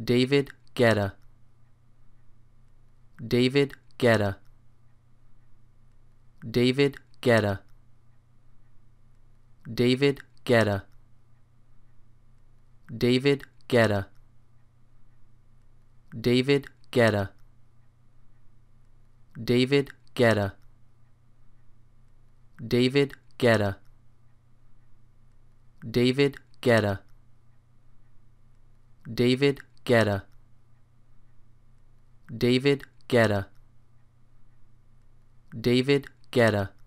David Guetta David Guetta David Guetta David Guetta David Guetta David Guetta David Guetta David Guetta David Guetta David Getta. David Getta. David Getta.